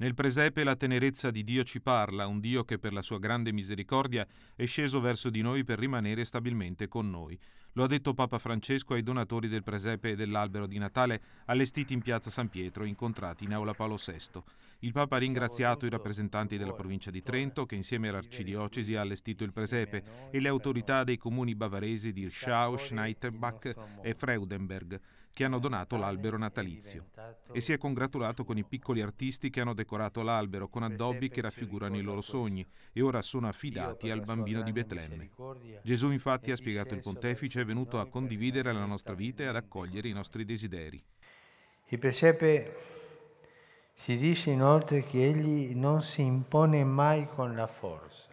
Nel presepe la tenerezza di Dio ci parla, un Dio che per la sua grande misericordia è sceso verso di noi per rimanere stabilmente con noi. Lo ha detto Papa Francesco ai donatori del presepe e dell'albero di Natale allestiti in piazza San Pietro, incontrati in aula Paolo VI. Il Papa ha ringraziato i rappresentanti della provincia di Trento, che insieme all'arcidiocesi ha allestito il presepe, e le autorità dei comuni bavaresi di Schau, Schneiterbach e Freudenberg, che hanno donato l'albero natalizio. E si è congratulato con i piccoli artisti che hanno decorato l'albero con addobbi che raffigurano i loro sogni e ora sono affidati al bambino di Betlemme. Gesù infatti ha spiegato il pontefice invece è venuto a condividere la nostra vita e ad accogliere i nostri desideri. Il presepe si dice inoltre che egli non si impone mai con la forza.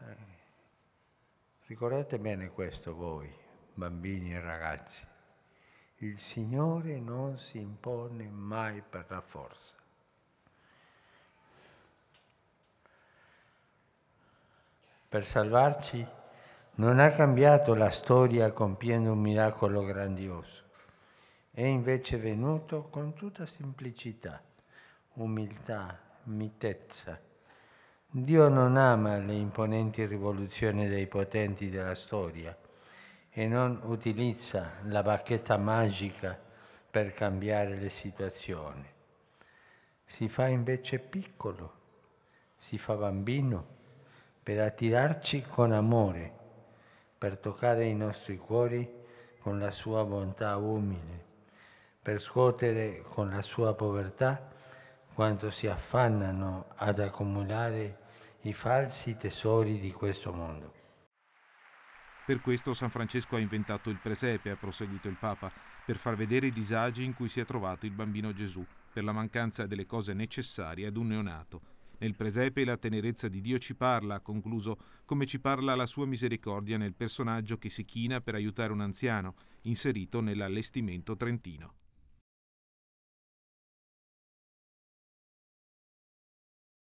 Eh, ricordate bene questo voi, bambini e ragazzi. Il Signore non si impone mai per la forza. Per salvarci non ha cambiato la storia compiendo un miracolo grandioso, è invece venuto con tutta semplicità, umiltà, mitezza. Dio non ama le imponenti rivoluzioni dei potenti della storia e non utilizza la bacchetta magica per cambiare le situazioni. Si fa invece piccolo, si fa bambino per attirarci con amore per toccare i nostri cuori con la sua bontà umile, per scuotere con la sua povertà quanto si affannano ad accumulare i falsi tesori di questo mondo. Per questo San Francesco ha inventato il presepe, ha proseguito il Papa, per far vedere i disagi in cui si è trovato il bambino Gesù, per la mancanza delle cose necessarie ad un neonato, nel presepe la tenerezza di Dio ci parla, ha concluso, come ci parla la sua misericordia nel personaggio che si china per aiutare un anziano, inserito nell'allestimento trentino.